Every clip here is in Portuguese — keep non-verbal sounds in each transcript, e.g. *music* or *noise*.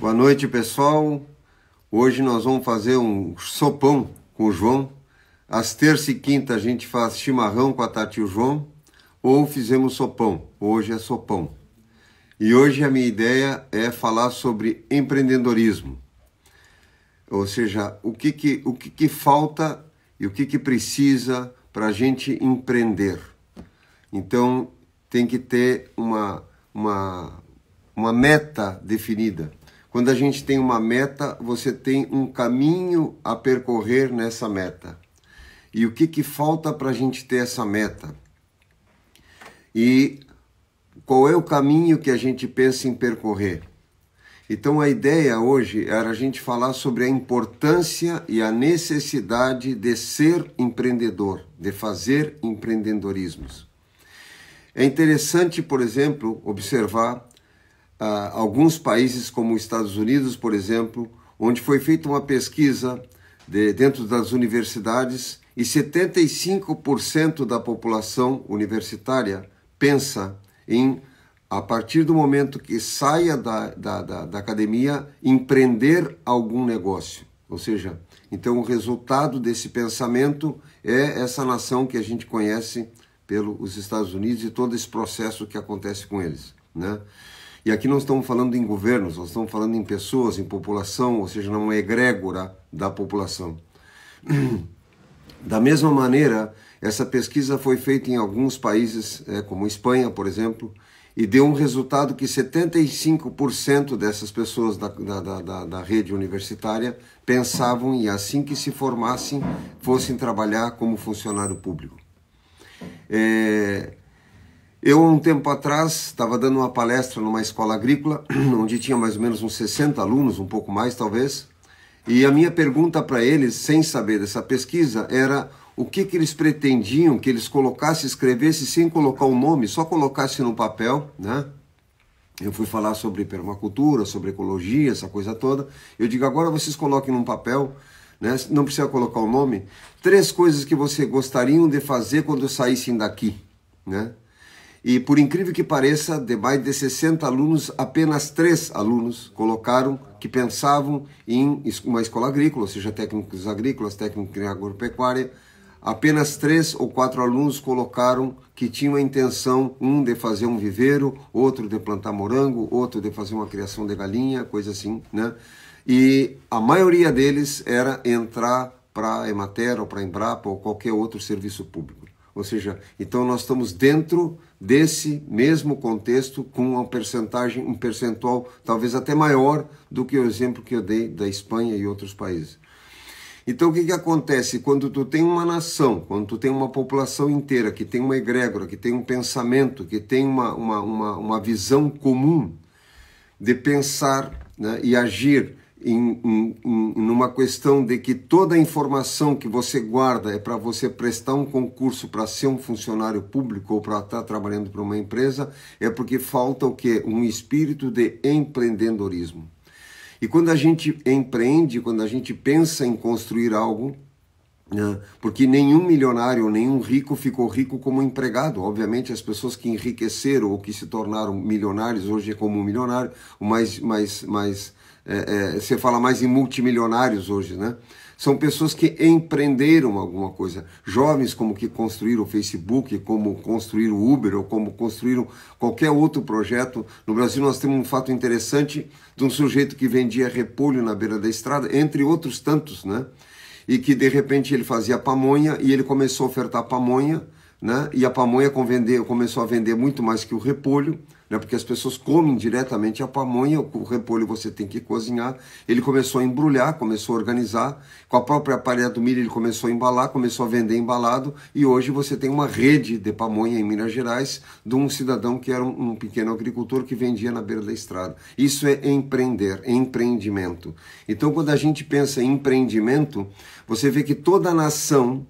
Boa noite, pessoal. Hoje nós vamos fazer um sopão com o João. Às terça e quinta a gente faz chimarrão com a Tati e o João, ou fizemos sopão. Hoje é sopão. E hoje a minha ideia é falar sobre empreendedorismo. Ou seja, o que, que, o que, que falta e o que, que precisa para a gente empreender. Então tem que ter uma, uma, uma meta definida quando a gente tem uma meta, você tem um caminho a percorrer nessa meta. E o que, que falta para a gente ter essa meta? E qual é o caminho que a gente pensa em percorrer? Então a ideia hoje era a gente falar sobre a importância e a necessidade de ser empreendedor, de fazer empreendedorismos. É interessante, por exemplo, observar ah, alguns países, como os Estados Unidos, por exemplo, onde foi feita uma pesquisa de, dentro das universidades e 75% da população universitária pensa em, a partir do momento que saia da, da, da, da academia, empreender algum negócio. Ou seja, então o resultado desse pensamento é essa nação que a gente conhece pelos Estados Unidos e todo esse processo que acontece com eles, né? E aqui não estamos falando em governos, nós estamos falando em pessoas, em população, ou seja, numa é egrégora da população. *clears throat* Da mesma maneira, essa pesquisa foi feita em alguns países, é, como Espanha, por exemplo, e deu um resultado que 75% dessas pessoas da, da, da, da, rede universitária pensavam e assim que se formassem fossem trabalhar como funcionário público. É, eu, há um tempo atrás, estava dando uma palestra numa escola agrícola, *clears throat* onde tinha mais ou menos uns 60 alunos, um pouco mais talvez, e a minha pergunta para eles, sem saber dessa pesquisa, era o que, que eles pretendiam que eles colocassem, escrevessem sem colocar o um nome, só colocassem no papel, né? Eu fui falar sobre permacultura, sobre ecologia, essa coisa toda. Eu digo, agora vocês coloquem num papel, né? não precisa colocar o nome, três coisas que vocês gostariam de fazer quando saíssem daqui, né? E por incrível que pareça, de mais de 60 alunos, apenas três alunos colocaram que pensavam em uma escola agrícola, ou seja, técnicos agrícolas, técnicos em agropecuária. Apenas três ou quatro alunos colocaram que tinham a intenção, um de fazer um viveiro, outro de plantar morango, outro de fazer uma criação de galinha, coisa assim, né? E a maioria deles era entrar para a Emater ou para a Embrapa ou qualquer outro serviço público. Ou seja, então nós estamos dentro desse mesmo contexto com uma percentagem, um percentual talvez até maior do que o exemplo que eu dei da Espanha e outros países. Então o que, que acontece quando tu tem uma nação, quando tu tem uma população inteira que tem uma egrégora, que tem um pensamento, que tem uma, uma, uma, uma visão comum de pensar né, e agir em, em, em, numa questão de que toda a informação que você guarda é para você prestar um concurso para ser um funcionário público ou para estar tá trabalhando para uma empresa, é porque falta o que? Um espírito de empreendedorismo. E quando a gente empreende, quando a gente pensa em construir algo, né, porque nenhum milionário, nenhum rico ficou rico como empregado. Obviamente, as pessoas que enriqueceram ou que se tornaram milionários, hoje é como um milionário, o mais, mais, mais é, é, você fala mais em multimilionários hoje, né? São pessoas que empreenderam alguma coisa. Jovens como que construíram o Facebook, como construíram o Uber, ou como construíram qualquer outro projeto. No Brasil nós temos um fato interessante de um sujeito que vendia repolho na beira da estrada, entre outros tantos, né? E que de repente ele fazia pamonha e ele começou a ofertar pamonha né? E a pamonha vender, começou a vender muito mais que o repolho, né? Porque as pessoas comem diretamente a pamonha, o repolho você tem que cozinhar. Ele começou a embrulhar, começou a organizar. Com a própria palha do milho ele começou a embalar, começou a vender embalado. E hoje você tem uma rede de pamonha em Minas Gerais de um cidadão que era um, um pequeno agricultor que vendia na beira da estrada. Isso é empreender, é empreendimento. Então quando a gente pensa em empreendimento, você vê que toda a nação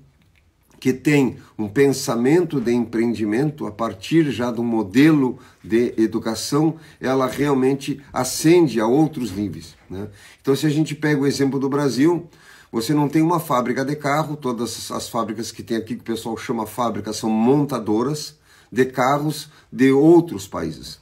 que tem um pensamento de empreendimento a partir já do modelo de educação, ela realmente ascende a outros níveis. Né? Então, se a gente pega o exemplo do Brasil, você não tem uma fábrica de carro, todas as fábricas que tem aqui, que o pessoal chama fábrica, são montadoras de carros de outros países.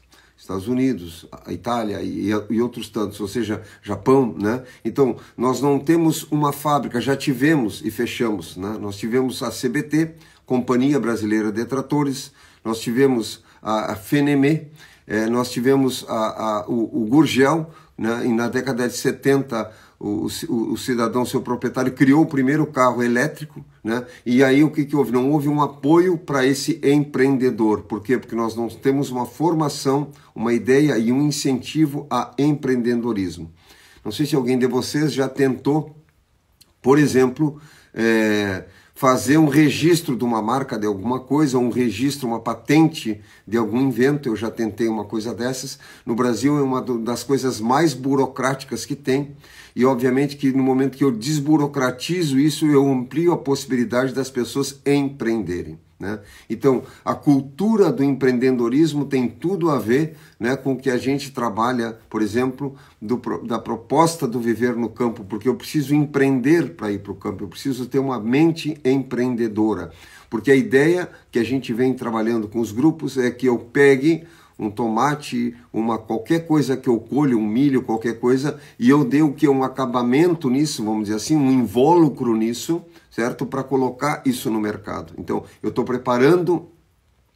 Estados Unidos, a Itália e, e, outros tantos, ou seja, Japão, né? Então, nós não temos uma fábrica, já tivemos e fechamos, né? Nós tivemos a CBT, Companhia Brasileira de Tratores, nós tivemos a, a FENEME, eh, nós tivemos a, a, o, o Gurgel, né? e na década de 70 o, o, o, cidadão, seu proprietário, criou o primeiro carro elétrico, né? E aí o que, que houve? Não houve um apoio para esse empreendedor. Por quê? Porque nós não temos uma formação, uma ideia e um incentivo a empreendedorismo. Não sei se alguém de vocês já tentou, por exemplo, é, fazer um registro de uma marca de alguma coisa, um registro, uma patente de algum invento. Eu já tentei uma coisa dessas. No Brasil é uma das coisas mais burocráticas que tem. E obviamente que no momento que eu desburocratizo isso, eu amplio a possibilidade das pessoas empreenderem. Né? Então, a cultura do empreendedorismo tem tudo a ver né, com o que a gente trabalha, por exemplo, do, da proposta do viver no campo, porque eu preciso empreender para ir para o campo, eu preciso ter uma mente empreendedora. Porque a ideia que a gente vem trabalhando com os grupos é que eu pegue um tomate, uma qualquer coisa que eu colho, um milho, qualquer coisa, e eu dê o que um acabamento nisso, vamos dizer assim, um invólucro nisso, certo? Para colocar isso no mercado. Então, eu estou preparando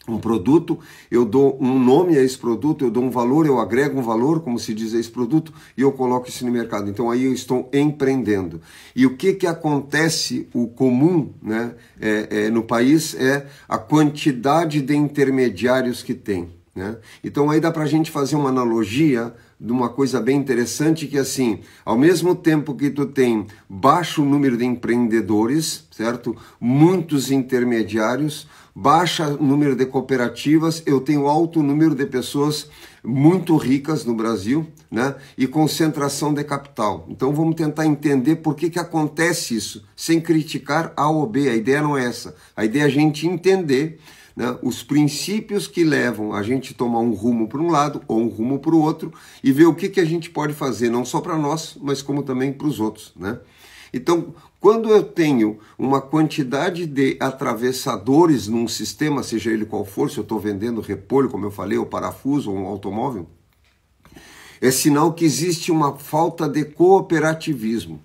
um produto, eu dou um nome a esse produto, eu dou um valor, eu agrego um valor, como se diz a esse produto, e eu coloco isso no mercado. Então aí eu estou empreendendo. E o que, que acontece, o comum né, é, é, no país, é a quantidade de intermediários que tem. Né? Então aí dá para a gente fazer uma analogia de uma coisa bem interessante que assim, ao mesmo tempo que tu tem baixo número de empreendedores, certo? Muitos intermediários, baixo número de cooperativas, eu tenho alto número de pessoas muito ricas no Brasil, né? E concentração de capital. Então vamos tentar entender por que, que acontece isso, sem criticar A OB, B. A ideia não é essa. A ideia é a gente entender né, os princípios que levam a gente tomar um rumo para um lado ou um rumo para o outro e ver o que, que a gente pode fazer, não só para nós, mas como também para os outros. Né? Então, quando eu tenho uma quantidade de atravessadores num sistema, seja ele qual for, se eu estou vendendo repolho, como eu falei, ou parafuso, ou um automóvel, é sinal que existe uma falta de cooperativismo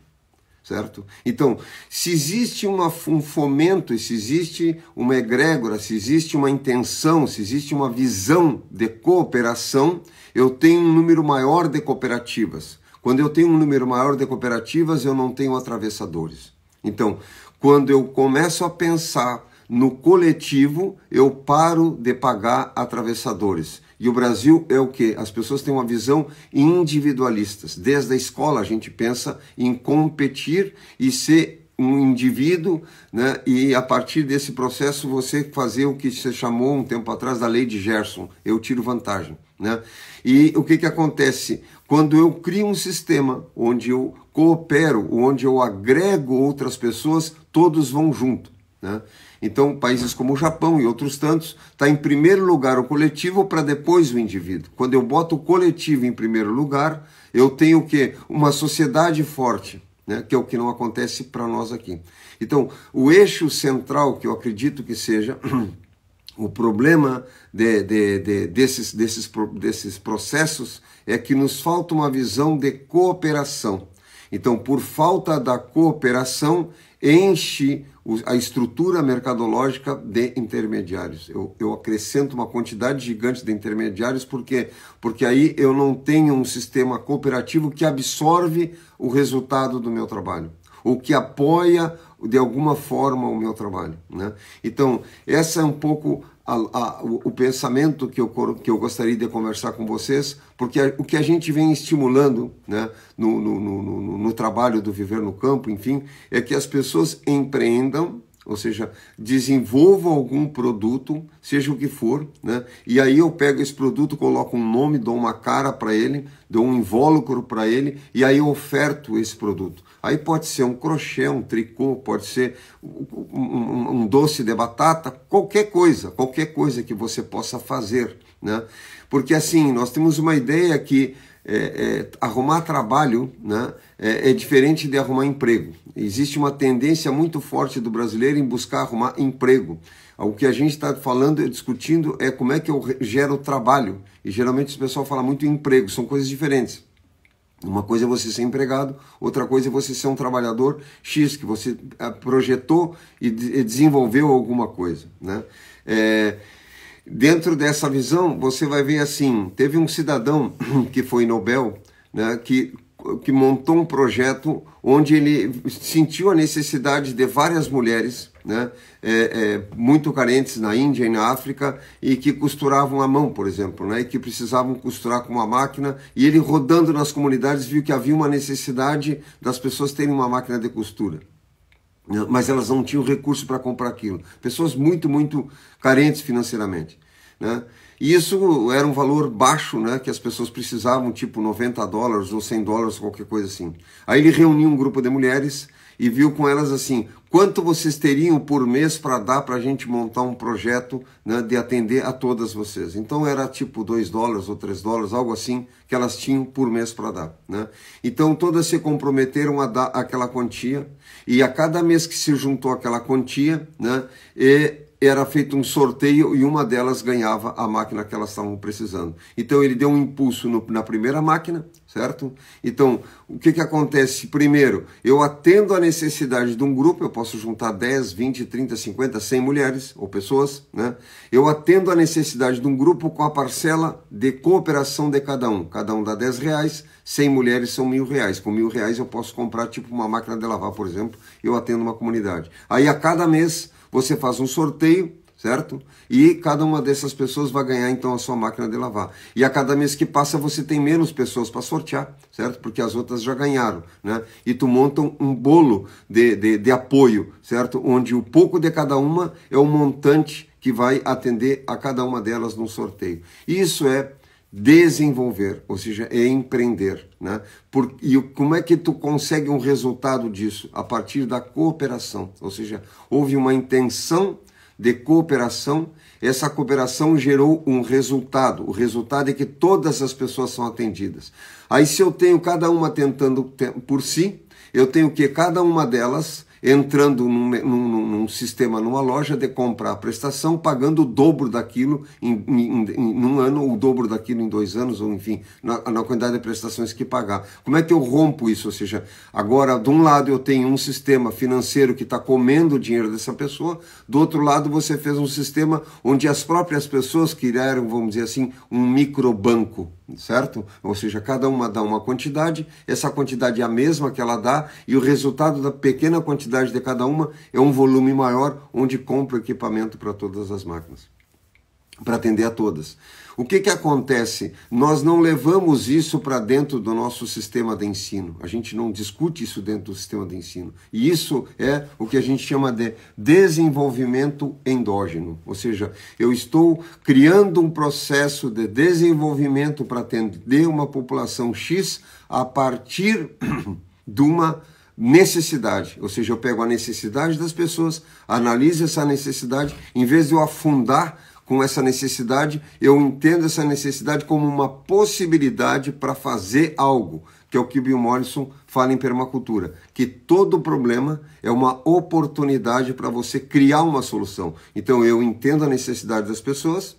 certo? Então, se existe uma, um fomento, se existe uma egrégora, se existe uma intenção, se existe uma visão de cooperação, eu tenho um número maior de cooperativas. Quando eu tenho um número maior de cooperativas, eu não tenho atravessadores. Então, quando eu começo a pensar no coletivo, eu paro de pagar atravessadores. E o Brasil é o que? As pessoas têm uma visão individualistas. Desde a escola a gente pensa em competir e ser um indivíduo, né? E a partir desse processo você fazer o que se chamou um tempo atrás da lei de Gerson, eu tiro vantagem, né? E o que que acontece quando eu crio um sistema onde eu coopero, onde eu agrego outras pessoas, todos vão junto. Né? Então, países como o Japão e outros tantos, está em primeiro lugar o coletivo para depois o indivíduo. Quando eu boto o coletivo em primeiro lugar, eu tenho o quê? Uma sociedade forte, né? que é o que não acontece para nós aqui. Então, o eixo central, que eu acredito que seja *clears throat* o problema de, de, de, desses, desses, desses processos, é que nos falta uma visão de cooperação. Então, por falta da cooperação, enche a estrutura mercadológica de intermediários. Eu, eu acrescento uma quantidade gigante de intermediários porque porque aí eu não tenho um sistema cooperativo que absorve o resultado do meu trabalho ou que apoia de alguma forma o meu trabalho, né? Então essa é um pouco a, a, o, pensamento que eu, que eu gostaria de conversar com vocês, porque o que a gente vem estimulando né, no, no, no, no, trabalho do Viver no Campo, enfim, é que as pessoas empreendam ou seja, desenvolva algum produto, seja o que for, né? e aí eu pego esse produto, coloco um nome, dou uma cara para ele, dou um invólucro para ele, e aí eu oferto esse produto. Aí pode ser um crochê, um tricô, pode ser um, um, um doce de batata, qualquer coisa, qualquer coisa que você possa fazer. Né? Porque assim, nós temos uma ideia que é, é, arrumar trabalho né, é, é, diferente de arrumar emprego. Existe uma tendência muito forte do brasileiro em buscar arrumar emprego. O que a gente está falando e discutindo é como é que eu gero trabalho. E geralmente o pessoal fala muito em emprego, são coisas diferentes. Uma coisa é você ser empregado, outra coisa é você ser um trabalhador X, que você eh, projetou e desenvolveu alguma coisa. Né? É, Dentro dessa visão, você vai ver assim: teve um cidadão *clears throat* que foi Nobel, né, que, que montou um projeto onde ele sentiu a necessidade de várias mulheres né, é, é, muito carentes na Índia e na África e que costuravam a mão, por exemplo, né, e que precisavam costurar com uma máquina. E ele rodando nas comunidades viu que havia uma necessidade das pessoas terem uma máquina de costura. Né? mas elas não tinham recurso para comprar aquilo. Pessoas muito, muito carentes financeiramente. Né? E isso era um valor baixo né, que as pessoas precisavam, tipo 90 dólares ou 100 dólares, qualquer coisa assim. Aí ele reuniu um grupo de mulheres e viu com elas assim: Quanto vocês teriam por mês para dar para a gente montar um projeto né, de atender a todas vocês? Então era tipo 2 dólares ou 3 dólares, algo assim, que elas tinham por mês para dar. Né? Então todas se comprometeram a dar aquela quantia, e a cada mês que se juntou aquela quantia, né, e era feito um sorteio e uma delas ganhava a máquina que elas estavam precisando. Então ele deu um impulso no, na primeira máquina, certo? Então, o que, que acontece? Primeiro, eu atendo a necessidade de um grupo, eu posso juntar 10, 20, 30, 50, 100 mulheres ou pessoas, né? Eu atendo a necessidade de um grupo com a parcela de cooperação de cada um. Cada um dá 10 reais, 100 mulheres são mil reais. Com mil reais eu posso comprar, tipo, uma máquina de lavar, por exemplo, eu atendo uma comunidade. Aí, a cada mês, você faz um sorteio certo? E cada uma dessas pessoas vai ganhar então a sua máquina de lavar. E a cada mês que passa você tem menos pessoas para sortear, certo? Porque as outras já ganharam, né? E tu monta um bolo de, de, de apoio, certo? Onde o pouco de cada uma é o montante que vai atender a cada uma delas no sorteio. Isso é desenvolver, ou seja, é empreender, né? Por, e como é que tu consegue um resultado disso? A partir da cooperação, ou seja, houve uma intenção de cooperação, essa cooperação gerou um resultado. O resultado é que todas as pessoas são atendidas. Aí, se eu tenho cada uma tentando por si, eu tenho que cada uma delas entrando num, num, num, sistema, numa loja de comprar a prestação, pagando o dobro daquilo em, em, em um ano, ou o dobro daquilo em dois anos, ou enfim, na, na, quantidade de prestações que pagar. Como é que eu rompo isso? Ou seja, agora, de um lado eu tenho um sistema financeiro que está comendo o dinheiro dessa pessoa, do outro lado você fez um sistema onde as próprias pessoas criaram, vamos dizer assim, um microbanco, certo? Ou seja, cada uma dá uma quantidade, essa quantidade é a mesma que ela dá, e o resultado da pequena quantidade quantidade de cada uma é um volume maior onde o equipamento para todas as máquinas, para atender a todas. O que, que acontece? Nós não levamos isso para dentro do nosso sistema de ensino. A gente não discute isso dentro do sistema de ensino. E isso é o que a gente chama de desenvolvimento endógeno. Ou seja, eu estou criando um processo de desenvolvimento para atender uma população X a partir *clears throat* de uma necessidade, ou seja, eu pego a necessidade das pessoas, analiso essa necessidade, em vez de eu afundar com essa necessidade, eu entendo essa necessidade como uma possibilidade para fazer algo, que é o que Bill Morrison fala em permacultura, que todo problema é uma oportunidade para você criar uma solução. Então eu entendo a necessidade das pessoas,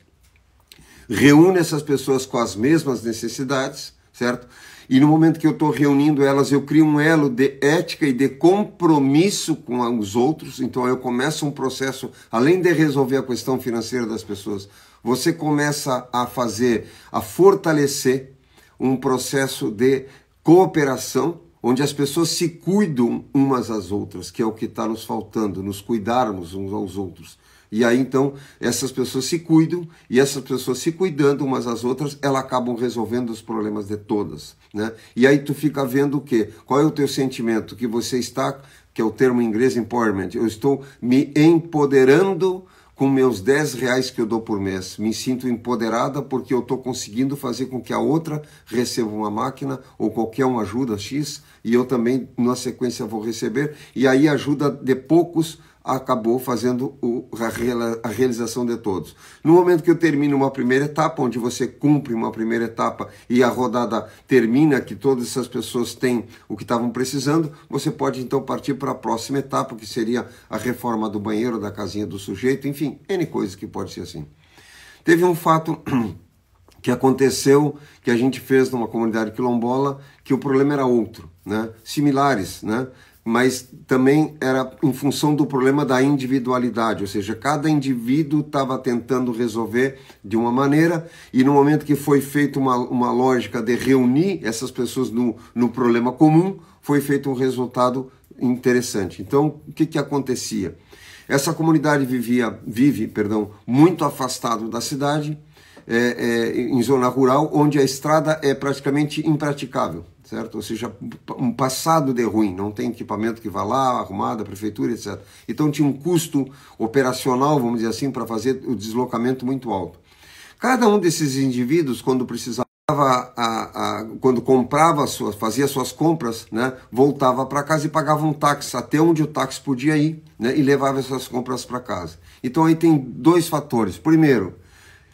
reúno essas pessoas com as mesmas necessidades, certo? E no momento que eu estou reunindo elas, eu crio um elo de ética e de compromisso com os outros. Então eu começo um processo, além de resolver a questão financeira das pessoas, você começa a fazer, a fortalecer um processo de cooperação, onde as pessoas se cuidam umas às outras, que é o que está nos faltando, nos cuidarmos uns aos outros. E aí então essas pessoas se cuidam e essas pessoas se cuidando umas às outras, elas acabam resolvendo os problemas de todas, né? E aí tu fica vendo o quê? Qual é o teu sentimento que você está, que é o termo em inglês empowerment, eu estou me empoderando com meus 10 reais que eu dou por mês. Me sinto empoderada porque eu estou conseguindo fazer com que a outra receba uma máquina ou qualquer uma ajuda X e eu também, na sequência, vou receber. E aí ajuda de poucos acabou fazendo a realização de todos. No momento que eu termino uma primeira etapa, onde você cumpre uma primeira etapa e a rodada termina, que todas essas pessoas têm o que estavam precisando, você pode então partir para a próxima etapa, que seria a reforma do banheiro, da casinha do sujeito, enfim, N coisas que pode ser assim. Teve um fato *clears throat* que aconteceu, que a gente fez numa comunidade quilombola, que o problema era outro, né? Similares, né? mas também era em função do problema da individualidade, ou seja, cada indivíduo estava tentando resolver de uma maneira, e no momento que foi feita uma, uma lógica de reunir essas pessoas no, no problema comum, foi feito um resultado interessante. Então, o que, que acontecia? Essa comunidade vivia, vive perdão, muito afastado da cidade, é, é, em zona rural, onde a estrada é praticamente impraticável certo? Ou seja, um passado de ruim, não tem equipamento que vá lá, arrumada, prefeitura, etc. Então tinha um custo operacional, vamos dizer assim, para fazer o deslocamento muito alto. Cada um desses indivíduos, quando precisava, a, a, quando comprava suas, fazia suas compras, né, voltava para casa e pagava um táxi até onde o táxi podia ir, né, e levava essas compras para casa. Então aí tem dois fatores. Primeiro,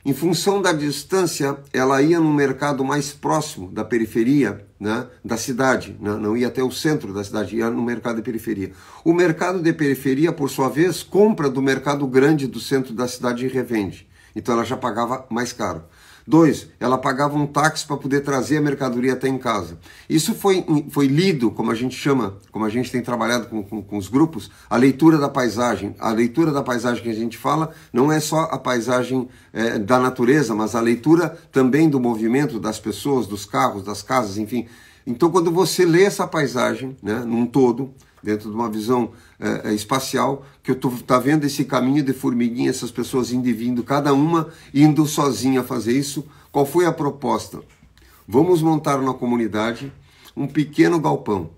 em função da distância, ela ia no mercado mais próximo da periferia né, da cidade, né, não ia até o centro da cidade, ia no mercado de periferia. O mercado de periferia, por sua vez, compra do mercado grande do centro da cidade e revende. Então ela já pagava mais caro. Dois, ela pagava um táxi para poder trazer a mercadoria até em casa. Isso foi, foi lido, como a gente chama, como a gente tem trabalhado com, com, com os grupos, a leitura da paisagem. A leitura da paisagem que a gente fala não é só a paisagem é, da natureza, mas a leitura também do movimento das pessoas, dos carros, das casas, enfim. Então, quando você lê essa paisagem, né, num todo, dentro de uma visão é, espacial, que eu tô tá vendo esse caminho de formiguinha, essas pessoas indo e vindo, cada uma indo sozinha fazer isso. Qual foi a proposta? Vamos montar na comunidade um pequeno galpão.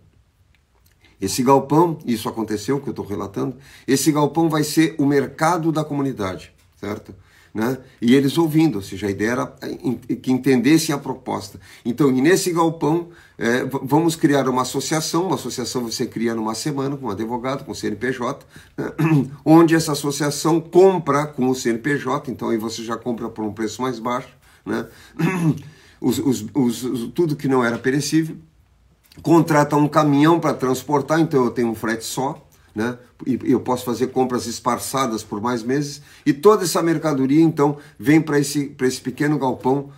Esse galpão, isso aconteceu que eu estou relatando, esse galpão vai ser o mercado da comunidade, certo? né? e eles ouvindo, ou seja, a ideia era eh, que entendessem a proposta. Então, nesse galpão, é, vamos criar uma associação, uma associação você cria numa semana com um advogado, com o CNPJ, né? *clears throat* onde essa associação compra com o CNPJ, então aí você já compra por um preço mais baixo, né? *clears throat* os, os, os, tudo que não era perecível, contrata um caminhão para transportar, então eu tenho um frete só, né? E eu posso fazer compras esparçadas por mais meses e toda essa mercadoria então vem para esse para esse pequeno galpão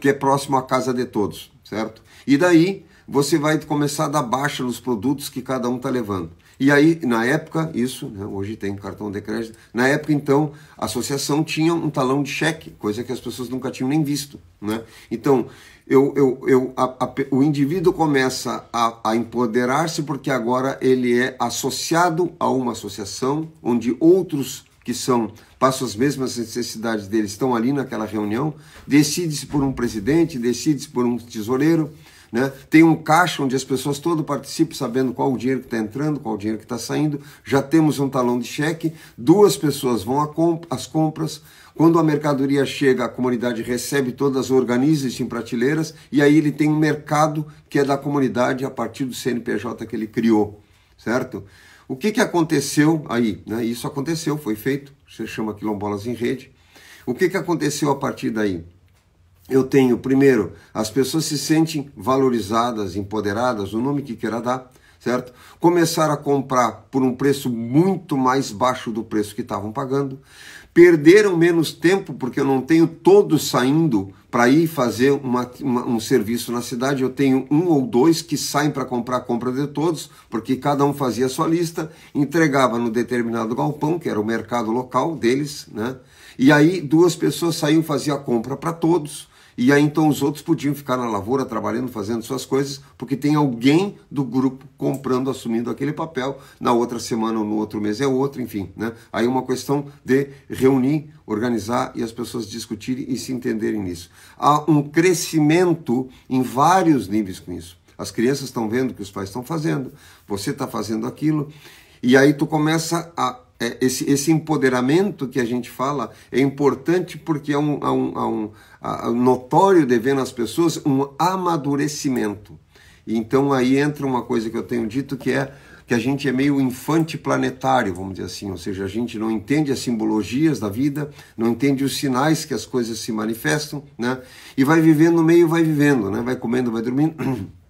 que é próximo à casa de todos, certo? E daí você vai começar a dar baixa nos produtos que cada um está levando. E aí, na época, isso, né, hoje tem cartão de crédito, na época, então, a associação tinha um talão de cheque, coisa que as pessoas nunca tinham nem visto. Né? Então, eu, eu, eu, a, a, o indivíduo começa a, a empoderar-se porque agora ele é associado a uma associação onde outros que são passam as mesmas necessidades deles estão ali naquela reunião, decide-se por um presidente, decide-se por um tesoureiro, né? Tem um caixa onde as pessoas todo participam sabendo qual o dinheiro que está entrando, qual o dinheiro que está saindo. Já temos um talão de cheque, duas pessoas vão comp às compras. Quando a mercadoria chega, a comunidade recebe todas, organiza isso em prateleiras e aí ele tem um mercado que é da comunidade a partir do CNPJ que ele criou, certo? O que, que aconteceu aí? Né? Isso aconteceu, foi feito, você chama quilombolas em rede. O que, que aconteceu a partir daí? eu tenho, primeiro, as pessoas se sentem valorizadas, empoderadas, o nome que queira dar, certo? Começar a comprar por um preço muito mais baixo do preço que estavam pagando, perderam menos tempo, porque eu não tenho todos saindo para ir fazer uma, uma, um serviço na cidade, eu tenho um ou dois que saem para comprar a compra de todos, porque cada um fazia a sua lista, entregava no determinado galpão, que era o mercado local deles, né? E aí duas pessoas saíam faziam a compra para todos, e aí então os outros podiam ficar na lavoura trabalhando, fazendo suas coisas, porque tem alguém do grupo comprando, assumindo aquele papel. Na outra semana ou no outro mês é outro, enfim. Né? Aí é uma questão de reunir, organizar e as pessoas discutirem e se entenderem nisso. Há um crescimento em vários níveis com isso. As crianças estão vendo o que os pais estão fazendo, você está fazendo aquilo, e aí tu começa a é, esse, esse empoderamento que a gente fala é importante porque é um, é um, um, notório dever nas pessoas um amadurecimento. Então aí entra uma coisa que eu tenho dito que é que a gente é meio infante planetário, vamos dizer assim, ou seja, a gente não entende as simbologias da vida, não entende os sinais que as coisas se manifestam, né? E vai vivendo no meio, vai vivendo, né? Vai comendo, vai dormindo. *clears throat*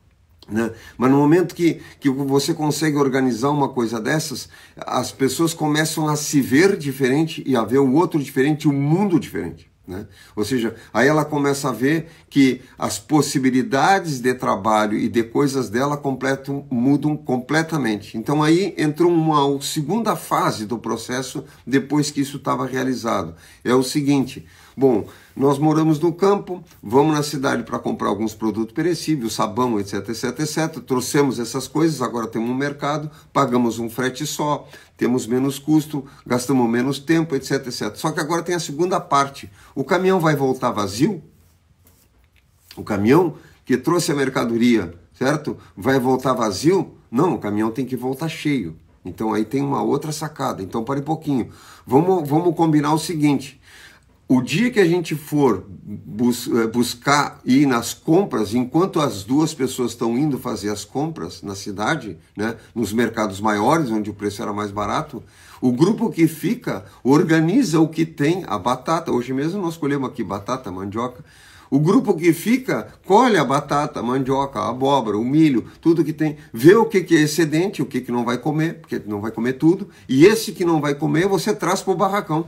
Né? Mas no momento que, que você consegue organizar uma coisa dessas, as pessoas começam a se ver diferente e a ver o outro diferente, o mundo diferente. Né? Ou seja, aí ela começa a ver que as possibilidades de trabalho e de coisas dela completam, mudam completamente. Então aí entrou uma segunda fase do processo depois que isso estava realizado. É o seguinte: bom, nós moramos no campo, vamos na cidade para comprar alguns produtos perecíveis, sabão, etc, etc, etc. Trouxemos essas coisas, agora temos um mercado, pagamos um frete só, temos menos custo, gastamos menos tempo, etc, etc. Só que agora tem a segunda parte. O caminhão vai voltar vazio? O caminhão que trouxe a mercadoria, certo? Vai voltar vazio? Não, o caminhão tem que voltar cheio. Então aí tem uma outra sacada. Então, para um pouquinho. Vamos, vamos combinar o seguinte: o dia que a gente for bus eh, buscar ir nas compras, enquanto as duas pessoas estão indo fazer as compras na cidade, né, nos mercados maiores, onde o preço era mais barato, o grupo que fica organiza o que tem, a batata. Hoje mesmo nós colhemos aqui batata, mandioca. O grupo que fica colhe a batata, a mandioca, a abóbora, o milho, tudo que tem, vê o que, que é excedente, o que, que não vai comer, porque não vai comer tudo, e esse que não vai comer você traz para o barracão,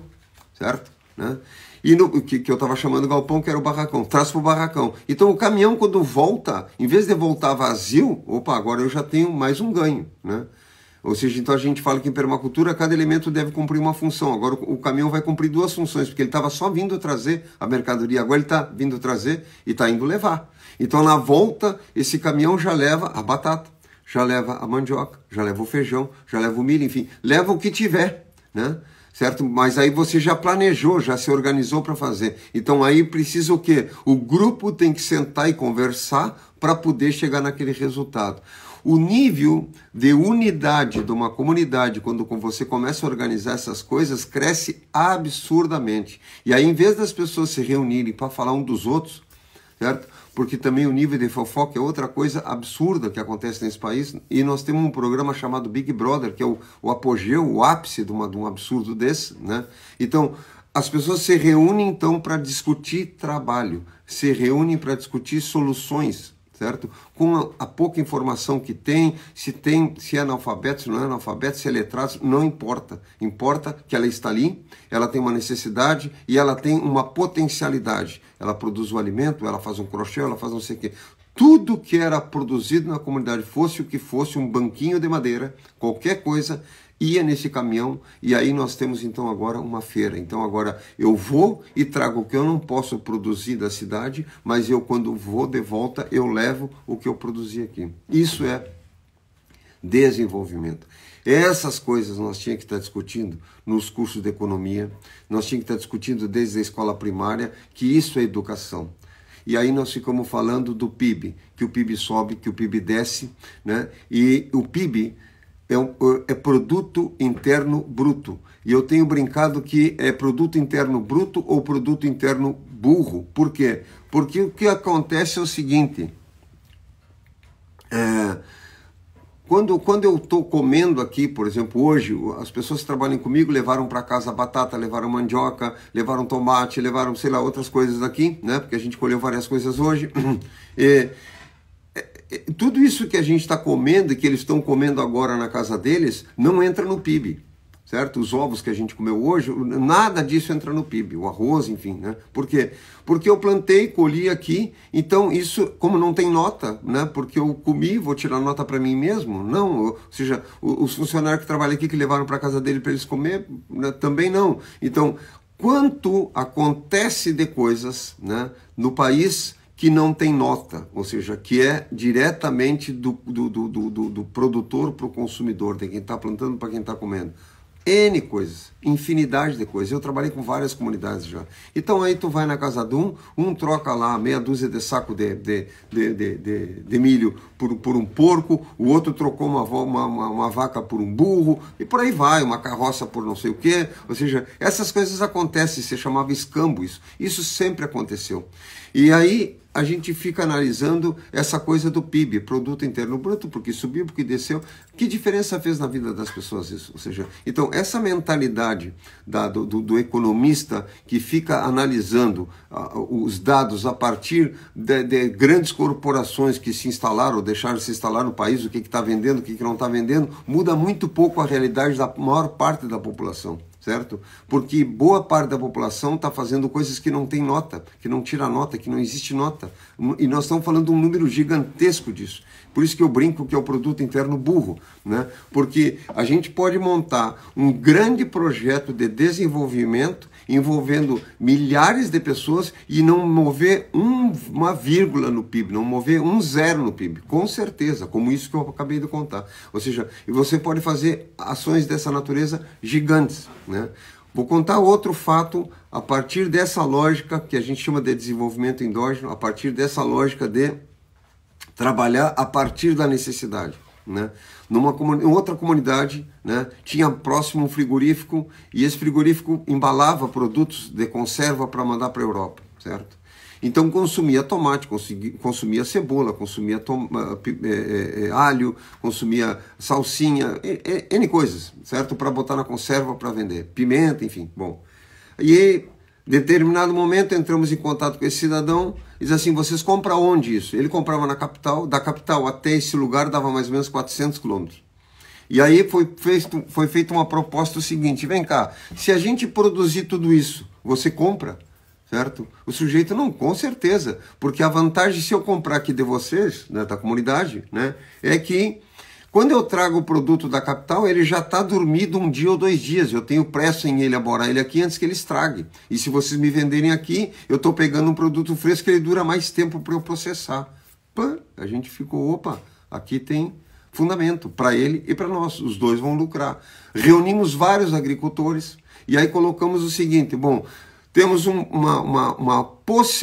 certo? Né? e no, que, que eu estava chamando galpão, que era o barracão, traz para o barracão. Então o caminhão, quando volta, em vez de voltar vazio, opa, agora eu já tenho mais um ganho. Né? Ou seja, então a gente fala que em permacultura cada elemento deve cumprir uma função. Agora o caminhão vai cumprir duas funções, porque ele estava só vindo trazer a mercadoria, agora ele está vindo trazer e está indo levar. Então na volta, esse caminhão já leva a batata, já leva a mandioca, já leva o feijão, já leva o milho, enfim, leva o que tiver. Né? certo? Mas aí você já planejou, já se organizou para fazer. Então aí precisa o quê? O grupo tem que sentar e conversar para poder chegar naquele resultado. O nível de unidade de uma comunidade, quando você começa a organizar essas coisas, cresce absurdamente. E aí, em vez das pessoas se reunirem para falar um dos outros, certo? Porque também o nível de fofoca é outra coisa absurda que acontece nesse país. E nós temos um programa chamado Big Brother, que é o, o apogeu, o ápice de, uma, de um absurdo desse, né? Então, as pessoas se reúnem então para discutir trabalho, se reúnem para discutir soluções, certo? Com a, pouca informação que tem, se tem, se é analfabeto, se não é analfabeto, se é letrado, não importa. Importa que ela está ali, ela tem uma necessidade e ela tem uma potencialidade. Ela produz o alimento, ela faz um crochê, ela faz não sei o quê. Tudo que era produzido na comunidade, fosse o que fosse, um banquinho de madeira, qualquer coisa, ia nesse caminhão e aí nós temos então agora uma feira. Então agora eu vou e trago o que eu não posso produzir da cidade, mas eu quando vou de volta eu levo o que eu produzi aqui. Isso é desenvolvimento. Essas coisas nós tínhamos que estar tá discutindo nos cursos de economia, nós tínhamos que estar tá discutindo desde a escola primária que isso é educação. E aí nós ficamos falando do PIB, que o PIB sobe, que o PIB desce, né? E o PIB é, um, é, é produto interno bruto. E eu tenho brincado que é produto interno bruto ou produto interno burro. Por quê? Porque o que acontece é o seguinte. É, quando, quando eu estou comendo aqui, por exemplo, hoje, as pessoas que trabalham comigo levaram para casa batata, levaram mandioca, levaram tomate, levaram, sei lá, outras coisas daqui, né? Porque a gente colheu várias coisas hoje. *clears throat* E, é, tudo isso que a gente está comendo e que eles estão comendo agora na casa deles não entra no PIB, certo? Os ovos que a gente comeu hoje, nada disso entra no PIB, o arroz, enfim, né? Por quê? Porque eu plantei, colhi aqui, então isso, como não tem nota, né? Porque eu comi, vou tirar nota para mim mesmo? Não, ou seja, os funcionários que trabalham aqui que levaram para casa dele para eles comer, né? também não. Então, quanto acontece de coisas, né? No país que não tem nota, ou seja, que é diretamente do, do, do, do, do produtor para o consumidor, tem quem está plantando para quem está comendo. N coisas, infinidade de coisas. Eu trabalhei com várias comunidades já. Então aí tu vai na casa de um, um troca lá meia dúzia de saco de, de, de, de, de milho por, por um porco, o outro trocou uma, uma, uma, uma, vaca por um burro, e por aí vai, uma carroça por não sei o quê. Ou seja, essas coisas acontecem, se chamava escambo isso. Isso sempre aconteceu. E aí a gente fica analisando essa coisa do PIB, produto interno bruto, porque subiu, porque desceu. Que diferença fez na vida das pessoas isso? Ou seja, então essa mentalidade da, do, do, economista que fica analisando uh, os dados a partir de, de, grandes corporações que se instalaram, ou deixaram se instalar no país, o que está vendendo, o que, que não está vendendo, muda muito pouco a realidade da maior parte da população certo? Porque boa parte da população está fazendo coisas que não tem nota, que não tira nota, que não existe nota. E nós estamos falando de um número gigantesco disso. Por isso que eu brinco que é o produto interno burro, né? Porque a gente pode montar um grande projeto de desenvolvimento envolvendo milhares de pessoas e não mover um, uma vírgula no PIB, não mover um zero no PIB, com certeza, como isso que eu acabei de contar. Ou seja, você pode fazer ações dessa natureza gigantes, né? Né? Vou contar outro fato a partir dessa lógica que a gente chama de desenvolvimento endógeno, a partir dessa lógica de trabalhar a partir da necessidade. Né? Numa outra comunidade, né, tinha próximo um frigorífico e esse frigorífico embalava produtos de conserva para mandar para a Europa, certo? Então consumia tomate, consumia cebola, consumia é, é, alho, consumia salsinha, N coisas, certo? Para botar na conserva para vender, pimenta, enfim. Bom, e em determinado momento entramos em contato com esse cidadão, e diz assim: vocês compram onde isso? Ele comprava na capital, da capital até esse lugar dava mais ou menos 400 quilômetros. E aí foi, feito, foi feita uma proposta o seguinte: vem cá, se a gente produzir tudo isso, você compra? certo? O sujeito não, com certeza, porque a vantagem se eu comprar aqui de vocês, né, da comunidade, né, é que quando eu trago o produto da capital, ele já está dormido um dia ou dois dias. Eu tenho pressa em elaborar ele aqui antes que ele estrague. E se vocês me venderem aqui, eu estou pegando um produto fresco que ele dura mais tempo para eu processar. Pã, a gente ficou, opa, aqui tem fundamento para ele e para nós. Os dois vão lucrar. Reunimos vários agricultores e aí colocamos o seguinte: bom, temos um, uma, uma, uma,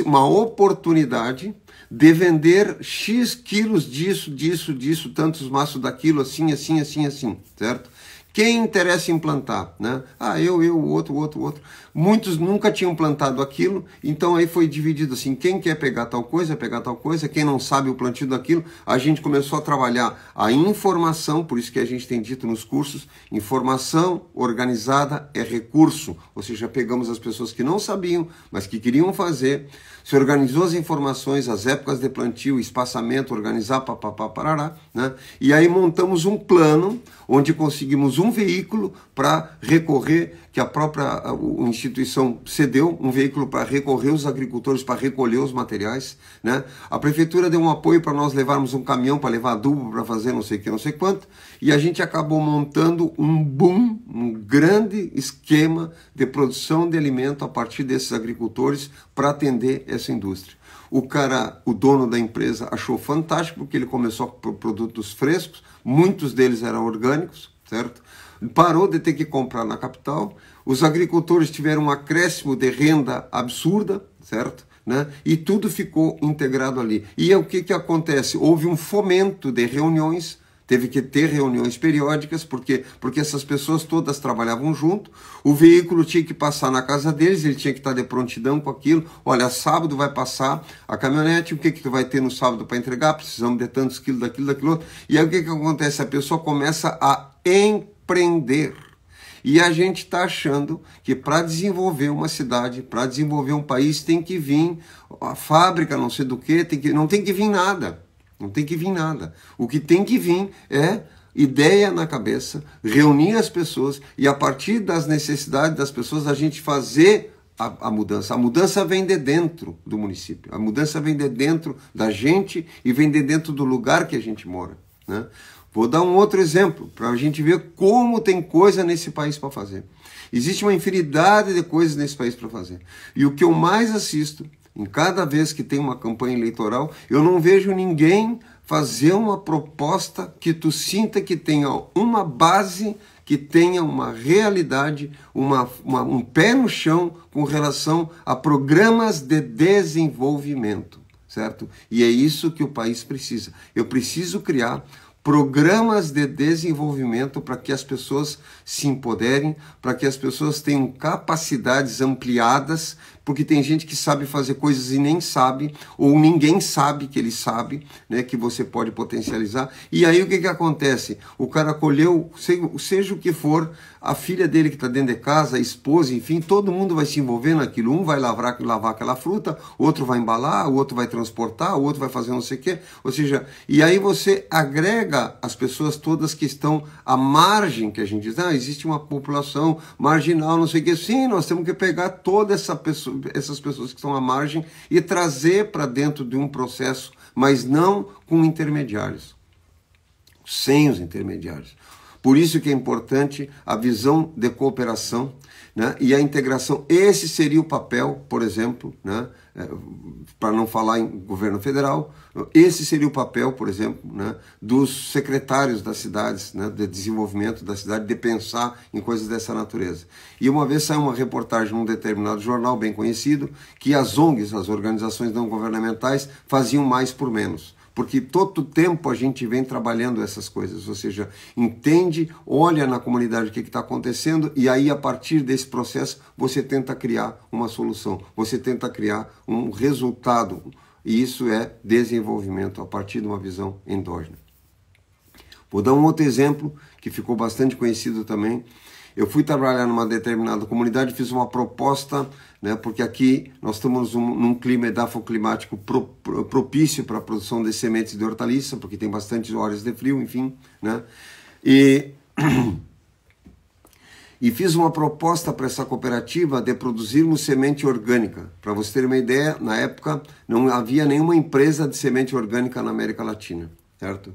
uma oportunidade de vender X quilos disso, disso, disso, tantos maços daquilo, assim, assim, assim, assim, certo? Quem interessa em plantar? Né? Ah, eu, eu, o outro, o outro, o outro. Muitos nunca tinham plantado aquilo, então aí foi dividido assim: quem quer pegar tal coisa, pegar tal coisa, quem não sabe o plantio daquilo. A gente começou a trabalhar a informação, por isso que a gente tem dito nos cursos: informação organizada é recurso. Ou seja, pegamos as pessoas que não sabiam, mas que queriam fazer, se organizou as informações, as épocas de plantio, espaçamento, organizar, papapá, parará, né? e aí montamos um plano onde conseguimos um veículo para recorrer, que a própria instituição cedeu, um veículo para recorrer os agricultores, para recolher os materiais. Né? A prefeitura deu um apoio para nós levarmos um caminhão para levar adubo, para fazer não sei o que, não sei quanto, e a gente acabou montando um boom, um grande esquema de produção de alimento a partir desses agricultores para atender essa indústria. O cara, o dono da empresa, achou fantástico porque ele começou com produtos frescos, muitos deles eram orgânicos, certo? Parou de ter que comprar na capital, os agricultores tiveram um acréscimo de renda absurda, certo? Né? E tudo ficou integrado ali. E é o que, que acontece? Houve um fomento de reuniões teve que ter reuniões periódicas, porque, porque essas pessoas todas trabalhavam junto, o veículo tinha que passar na casa deles, ele tinha que estar de prontidão com aquilo, olha, sábado vai passar a caminhonete, o que, que vai ter no sábado para entregar, precisamos de tantos quilos daquilo, daquilo e aí o que, que acontece? A pessoa começa a empreender, e a gente está achando que para desenvolver uma cidade, para desenvolver um país, tem que vir a fábrica, não sei do que, tem que, não tem que vir nada. Não tem que vir nada. O que tem que vir é ideia na cabeça, reunir as pessoas e a partir das necessidades das pessoas a gente fazer a, a, mudança. A mudança vem de dentro do município. A mudança vem de dentro da gente e vem de dentro do lugar que a gente mora. Né? Vou dar um outro exemplo para a gente ver como tem coisa nesse país para fazer. Existe uma infinidade de coisas nesse país para fazer. E o que eu mais assisto em cada vez que tem uma campanha eleitoral, eu não vejo ninguém fazer uma proposta que tu sinta que tenha uma base, que tenha uma realidade, uma, uma, um pé no chão com relação a programas de desenvolvimento, certo? E é isso que o país precisa. Eu preciso criar programas de desenvolvimento para que as pessoas se empoderem, para que as pessoas tenham capacidades ampliadas, porque tem gente que sabe fazer coisas e nem sabe, ou ninguém sabe que ele sabe, né, que você pode potencializar. E aí o que, que acontece? O cara colheu, seja o que for, a filha dele que está dentro de casa, a esposa, enfim, todo mundo vai se envolver naquilo. Um vai lavar, lavar aquela fruta, outro vai embalar, o outro vai transportar, o outro vai fazer não sei o quê. Ou seja, e aí você agrega as pessoas todas que estão à margem, que a gente diz, ah, existe uma população marginal, não sei o quê. Sim, nós temos que pegar toda essa pessoa, essas pessoas que estão à margem e trazer para dentro de um processo, mas não com intermediários, sem os intermediários. Por isso que é importante a visão de cooperação né, e a integração. Esse seria o papel, por exemplo, né, é, para não falar em governo federal, esse seria o papel, por exemplo, né, dos secretários das cidades, né, de desenvolvimento da cidade, de pensar em coisas dessa natureza. E uma vez saiu uma reportagem num determinado jornal bem conhecido que as ONGs, as organizações não governamentais, faziam mais por menos porque todo tempo a gente vem trabalhando essas coisas, ou seja, entende, olha na comunidade o que está acontecendo e aí a partir desse processo você tenta criar uma solução, você tenta criar um resultado e isso é desenvolvimento a partir de uma visão endógena. Vou dar um outro exemplo que ficou bastante conhecido também. Eu fui trabalhar numa determinada comunidade, fiz uma proposta né? porque aqui nós estamos um, num clima edafoclimático pro, pro, propício para a produção de sementes de hortaliça, porque tem bastantes horas de frio, enfim. Né? E, *clears throat* e fiz uma proposta para essa cooperativa de produzirmos semente orgânica. Para você ter uma ideia, na época não havia nenhuma empresa de semente orgânica na América Latina, certo?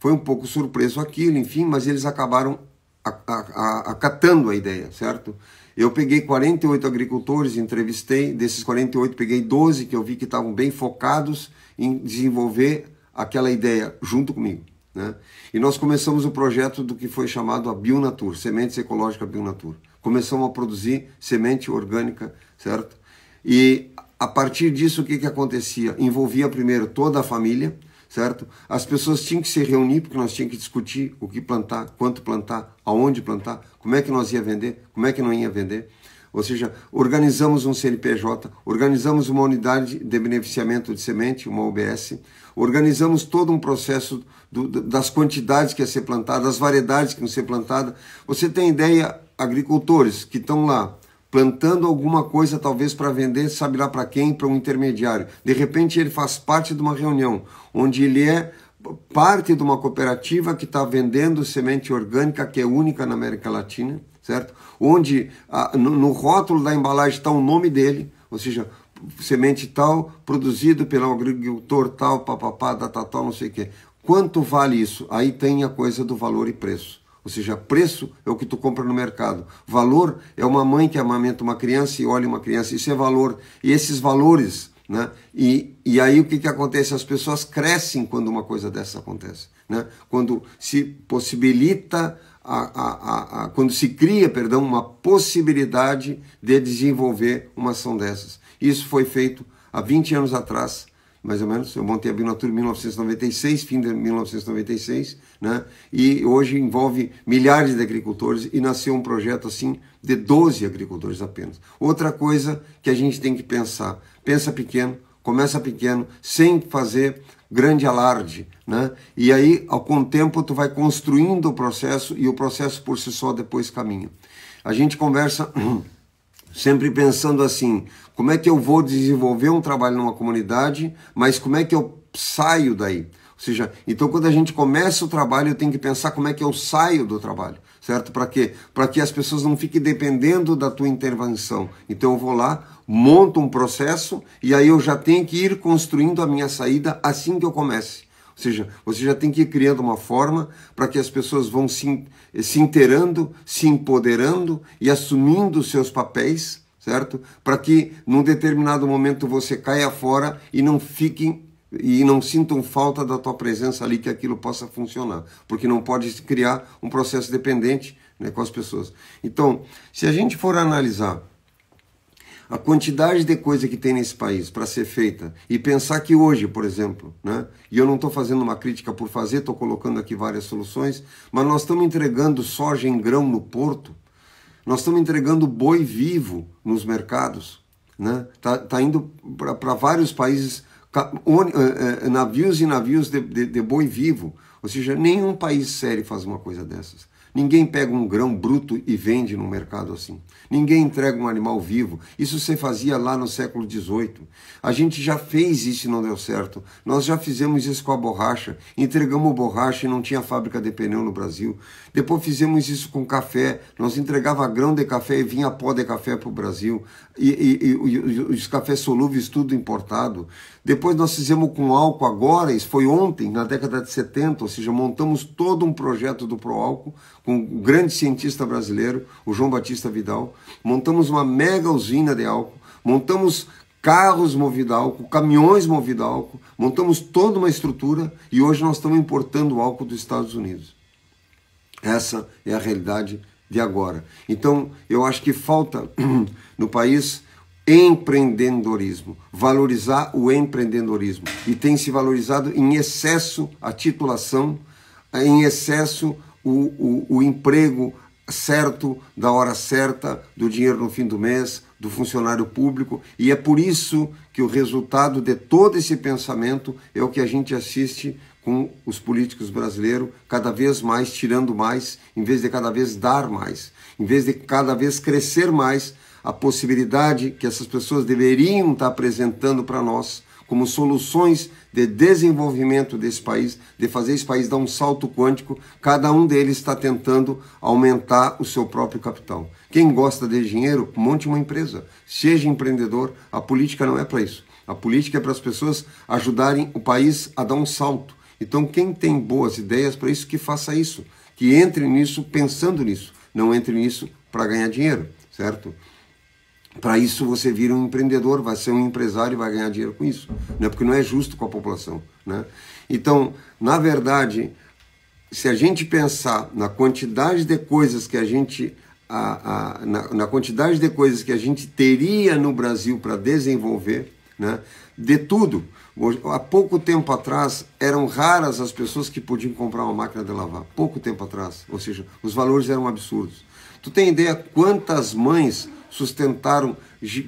Foi um pouco surpreso aquilo, enfim, mas eles acabaram acatando a ideia, certo? Eu peguei 48 agricultores, entrevistei, desses 48 peguei 12 que eu vi que estavam bem focados em desenvolver aquela ideia junto comigo. Né? E nós começamos o projeto do que foi chamado a Bionatur, Sementes Ecológicas Bionatur. Começamos a produzir semente orgânica, certo? E a partir disso, o que, que acontecia? Envolvia primeiro toda a família, certo? As pessoas tinham que se reunir porque nós tínhamos que discutir o que plantar, quanto plantar, aonde plantar, como é que nós ia vender, como é que não ia vender. Ou seja, organizamos um CNPJ, organizamos uma unidade de beneficiamento de semente, uma O.B.S. organizamos todo um processo do, das quantidades que ia ser plantada, das variedades que iam ser plantadas. Você tem ideia, agricultores que estão lá plantando alguma coisa talvez para vender, sabe lá para quem, para um intermediário. De repente ele faz parte de uma reunião onde ele é parte de uma cooperativa que está vendendo semente orgânica que é única na América Latina, certo? Onde a, no, no rótulo da embalagem está o nome dele, ou seja, semente tal produzido pelo agricultor tal, papapá, Datatal, tá, tal, tá, tá, não sei o quê. Quanto vale isso? Aí tem a coisa do valor e preço. Ou seja, preço é o que tu compra no mercado. Valor é uma mãe que amamenta uma criança e olha uma criança. Isso é valor. E esses valores, né? E, e aí o que, que acontece? As pessoas crescem quando uma coisa dessa acontece. Né? Quando se possibilita a, a, a, quando se cria, perdão, uma possibilidade de desenvolver uma ação dessas. Isso foi feito há 20 anos atrás mais ou menos. Eu montei a Binatur em 1996, fim de 1996, né? E hoje envolve milhares de agricultores e nasceu um projeto assim de 12 agricultores apenas. Outra coisa que a gente tem que pensar, pensa pequeno, começa pequeno, sem fazer grande alarde, né? E aí, ao com o tempo, tu vai construindo o processo e o processo por si só depois caminha. A gente conversa *clears throat* sempre pensando assim: como é que eu vou desenvolver um trabalho numa comunidade, mas como é que eu saio daí? Ou seja, então quando a gente começa o trabalho, eu tenho que pensar como é que eu saio do trabalho, certo? Para quê? Para que as pessoas não fiquem dependendo da tua intervenção. Então eu vou lá, monto um processo e aí eu já tenho que ir construindo a minha saída assim que eu comece. Ou seja, você já tem que ir criando uma forma para que as pessoas vão se, se inteirando, se empoderando e assumindo os seus papéis, certo? Para que num determinado momento você caia fora e não fiquem e não sintam falta da tua presença ali que aquilo possa funcionar, porque não pode criar um processo dependente né, com as pessoas. Então, se a gente for analisar a quantidade de coisa que tem nesse país para ser feita e pensar que hoje, por exemplo, né, e eu não estou fazendo uma crítica por fazer, estou colocando aqui várias soluções, mas nós estamos entregando soja em grão no porto, nós estamos entregando boi vivo nos mercados, né? Tá, tá indo para vários países eh, eh, navios e navios de, de, de boi vivo, ou seja, nenhum país sério faz uma coisa dessas. Ninguém pega um grão bruto e vende no mercado assim. Ninguém entrega um animal vivo. Isso você fazia lá no século XVIII. A gente já fez isso e não deu certo. Nós já fizemos isso com a borracha. Entregamos borracha e não tinha fábrica de pneu no Brasil. Depois fizemos isso com café. Nós entregava grão de café e vinha pó de café para o Brasil. E, e, e, os cafés solúveis tudo importado. Depois nós fizemos com álcool agora, isso foi ontem, na década de 70, ou seja, montamos todo um projeto do Proálcool com o grande cientista brasileiro, o João Batista Vidal, montamos uma mega usina de álcool, montamos carros movidos a álcool, caminhões movidos a álcool, montamos toda uma estrutura e hoje nós estamos importando álcool dos Estados Unidos. Essa é a realidade de agora. Então, eu acho que falta *clears throat* no país empreendedorismo, valorizar o empreendedorismo. E tem se valorizado em excesso a titulação, em excesso o, o, o emprego certo, da hora certa, do dinheiro no fim do mês, do funcionário público. E é por isso que o resultado de todo esse pensamento é o que a gente assiste com os políticos brasileiros, cada vez mais tirando mais, em vez de cada vez dar mais, em vez de cada vez crescer mais a possibilidade que essas pessoas deveriam estar apresentando para nós como soluções de desenvolvimento desse país, de fazer esse país dar um salto quântico, cada um deles está tentando aumentar o seu próprio capital. Quem gosta de dinheiro, monte uma empresa, seja empreendedor, a política não é para isso. A política é para as pessoas ajudarem o país a dar um salto. Então, quem tem boas ideias para isso, que faça isso, que entre nisso pensando nisso, não entre nisso para ganhar dinheiro, certo? Para isso você vira um empreendedor, vai ser um empresário e vai ganhar dinheiro com isso, né? porque não é justo com a população. Né? Então, na verdade, se a gente pensar na quantidade de coisas que a gente a, a, na, na, quantidade de coisas que a gente teria no Brasil para desenvolver, né? de tudo. Há pouco tempo atrás eram raras as pessoas que podiam comprar uma máquina de lavar. Pouco tempo atrás, ou seja, os valores eram absurdos. Tu tem ideia quantas mães sustentaram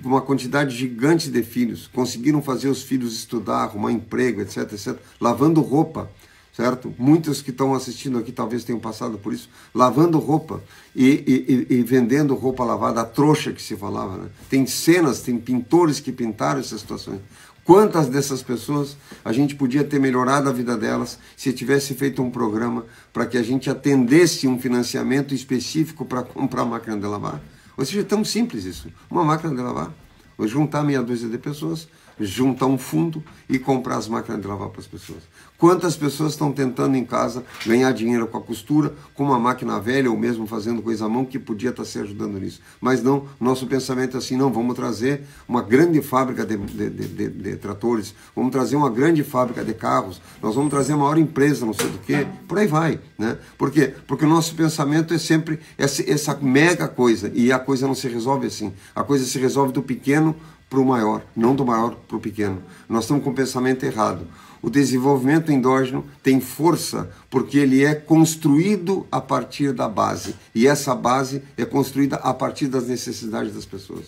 uma quantidade gigante de filhos, conseguiram fazer os filhos estudar, arrumar emprego, etc, etc, lavando roupa, certo? Muitos que estão assistindo aqui talvez tenham passado por isso, lavando roupa e, e, e vendendo roupa lavada, a trouxa que se falava, né? Tem cenas, tem pintores que pintaram essas situações. Quantas dessas pessoas a gente podia ter melhorado a vida delas se tivesse feito um programa para que a gente atendesse um financiamento específico para comprar máquina de lavar? Ou seja, é tão simples isso. Uma máquina de lavar. Ou juntar meia dúzia de pessoas, juntar um fundo e comprar as máquinas de lavar para as pessoas. Quantas pessoas estão tentando em casa ganhar dinheiro com a costura, com uma máquina velha ou mesmo fazendo coisa à mão que podia estar tá se ajudando nisso? Mas não, nosso pensamento é assim: não, vamos trazer uma grande fábrica de, de, de, de tratores, vamos trazer uma grande fábrica de carros, nós vamos trazer a maior empresa, não sei do que, por aí vai. Né? Por quê? Porque o nosso pensamento é sempre essa, essa mega coisa e a coisa não se resolve assim. A coisa se resolve do pequeno para o maior, não do maior para o pequeno. Nós estamos com o pensamento errado o desenvolvimento endógeno tem força porque ele é construído a partir da base. E essa base é construída a partir das necessidades das pessoas.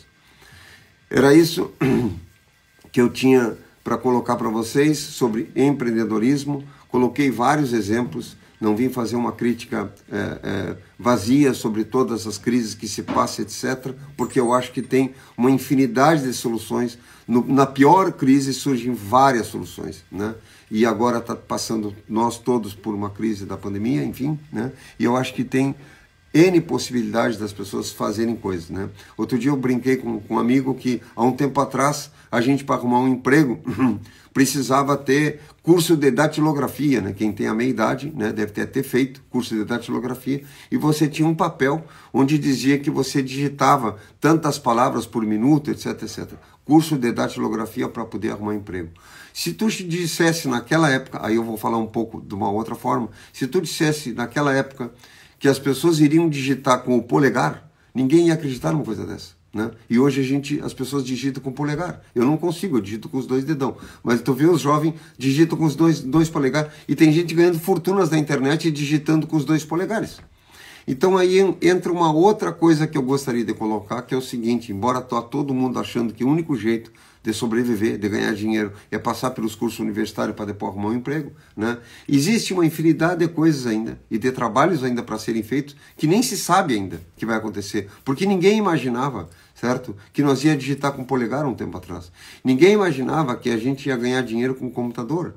Era isso *clears throat* que eu tinha para colocar para vocês sobre empreendedorismo. Coloquei vários exemplos, não vim fazer uma crítica é, é, vazia sobre todas as crises que se passam, etc., porque eu acho que tem uma infinidade de soluções no, na pior crise surgem várias soluções, né? E agora está passando nós todos por uma crise da pandemia, enfim, né? E eu acho que tem N possibilidades das pessoas fazerem coisas, né? Outro dia eu brinquei com, com um amigo que, há um tempo atrás, a gente para arrumar um emprego *clears throat* precisava ter curso de datilografia, né? Quem tem a meia idade, né, deve ter, ter feito curso de datilografia, e você tinha um papel onde dizia que você digitava tantas palavras por minuto, etc, etc curso de datilografia para poder arrumar emprego. Se tu dissesse naquela época, aí eu vou falar um pouco de uma outra forma, se tu dissesse naquela época que as pessoas iriam digitar com o polegar, ninguém ia acreditar numa coisa dessa. Né? E hoje a gente, as pessoas digitam com o polegar. Eu não consigo, eu digito com os dois dedão. Mas tu vê os jovens digitam com os dois, dois polegares. E tem gente ganhando fortunas na internet digitando com os dois polegares. Então aí entra uma outra coisa que eu gostaria de colocar, que é o seguinte, embora tá todo mundo achando que o único jeito de sobreviver, de ganhar dinheiro, é passar pelos cursos universitários para depois arrumar um emprego, né? Existe uma infinidade de coisas ainda e de trabalhos ainda para serem feitos que nem se sabe ainda que vai acontecer, porque ninguém imaginava certo? Que nós ia digitar com polegar um tempo atrás. Ninguém imaginava que a gente ia ganhar dinheiro com computador,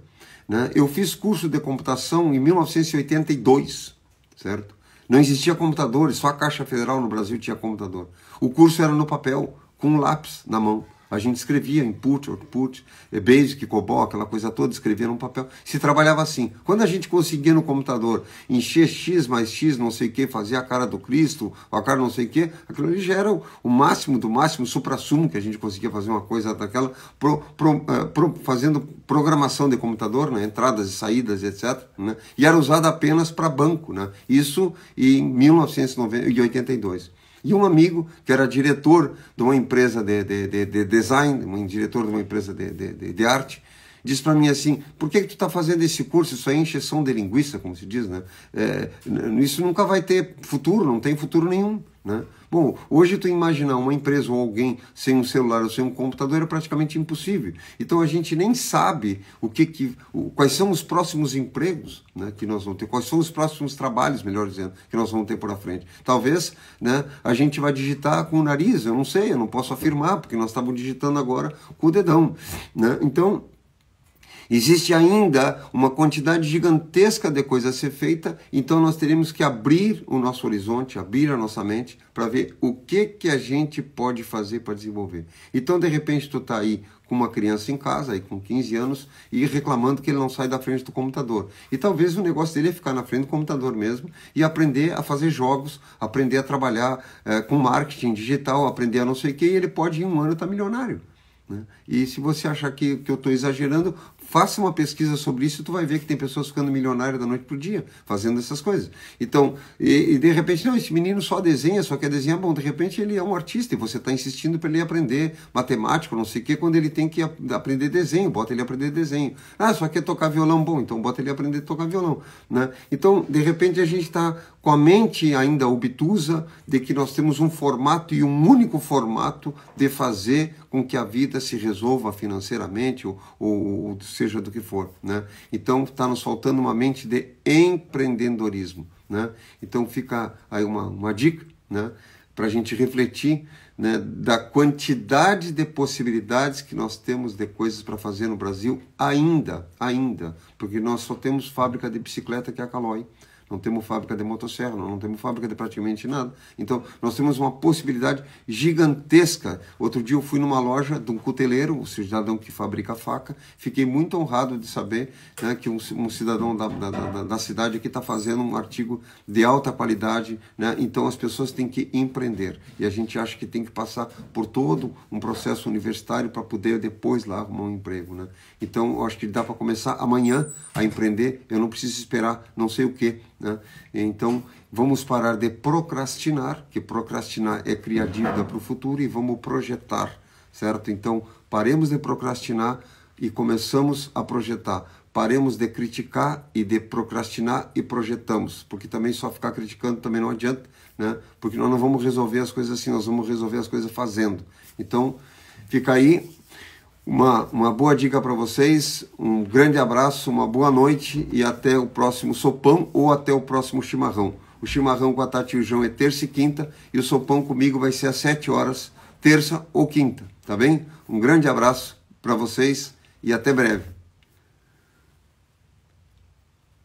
né? Eu fiz curso de computação em 1982, certo? Não existia computadores, só a Caixa Federal no Brasil tinha computador. O curso era no papel, com um lápis na mão. A gente escrevia input, output, eh, basic, COBOL, aquela coisa toda, escrevia num papel. Se trabalhava assim. Quando a gente conseguia no computador encher X mais X, não sei o que, fazer a cara do Cristo, a cara não sei o que, aquilo ali já era o máximo do máximo, supra-sumo, que a gente conseguia fazer uma coisa daquela, pro, pro, uh, pro, fazendo programação de computador, né? entradas e saídas, etc. Né? E era usado apenas para banco. Né? Isso em 1982. E um amigo que era diretor de uma empresa de, de, de, de design, um diretor de uma empresa de, de, de arte, disse para mim assim: por que, que tu está fazendo esse curso? Isso aí é encheção de linguiça, como se diz, né? É, isso nunca vai ter futuro, não tem futuro nenhum. Né? Bom, hoje tu imaginar uma empresa ou alguém sem um celular ou sem um computador é praticamente impossível. Então a gente nem sabe o que, que quais são os próximos empregos né, que nós vamos ter, quais são os próximos trabalhos, melhor dizendo, que nós vamos ter por frente. Talvez né, a gente vá digitar com o nariz, eu não sei, eu não posso afirmar, porque nós estávamos digitando agora com o dedão. Né? Então Existe ainda uma quantidade gigantesca de coisa a ser feita, então nós teremos que abrir o nosso horizonte, abrir a nossa mente para ver o que que a gente pode fazer para desenvolver. Então, de repente, tu está aí com uma criança em casa, aí com 15 anos, e reclamando que ele não sai da frente do computador. E talvez o negócio dele é ficar na frente do computador mesmo e aprender a fazer jogos, aprender a trabalhar é, com marketing digital, aprender a não sei o que, e ele pode em um ano estar tá milionário. Né? E se você achar que, que eu estou exagerando, Faça uma pesquisa sobre isso e tu vai ver que tem pessoas ficando milionárias da noite para o dia fazendo essas coisas. Então, e, e, de repente, não, esse menino só desenha, só quer desenhar. Bom, de repente ele é um artista e você está insistindo para ele aprender matemática, não sei o quê, quando ele tem que aprender desenho, bota ele aprender desenho. Ah, só quer tocar violão, bom, então bota ele aprender a tocar violão. Né? Então, de repente, a gente está com a mente ainda obtusa de que nós temos um formato e um único formato de fazer com que a vida se resolva financeiramente ou, ou, ou seja do que for. Né? Então está nos faltando uma mente de empreendedorismo. Né? Então fica aí uma, uma dica né? para a gente refletir né, da quantidade de possibilidades que nós temos de coisas para fazer no Brasil ainda, ainda, porque nós só temos fábrica de bicicleta que é a Caloi não temos fábrica de motosserra, não temos fábrica de praticamente nada. Então, nós temos uma possibilidade gigantesca. Outro dia eu fui numa loja de um cuteleiro, um cidadão que fabrica faca, fiquei muito honrado de saber né, que um, um cidadão da, da, da, da, cidade aqui está fazendo um artigo de alta qualidade. Né? Então, as pessoas têm que empreender. E a gente acha que tem que passar por todo um processo universitário para poder depois lá arrumar um emprego. Né? Então, eu acho que dá para começar amanhã a empreender. Eu não preciso esperar não sei o que né? Então, vamos parar de procrastinar, que procrastinar é criar dívida para o futuro, e vamos projetar, certo? Então, paremos de procrastinar e começamos a projetar. Paremos de criticar e de procrastinar e projetamos, porque também só ficar criticando também não adianta, né? Porque nós não vamos resolver as coisas assim, nós vamos resolver as coisas fazendo. Então, fica aí uma, uma boa dica para vocês, um grande abraço, uma boa noite e até o próximo sopão ou até o próximo chimarrão. O chimarrão com a Tati e o João é terça e quinta e o sopão comigo vai ser às sete horas, terça ou quinta, tá bem? Um grande abraço para vocês e até breve.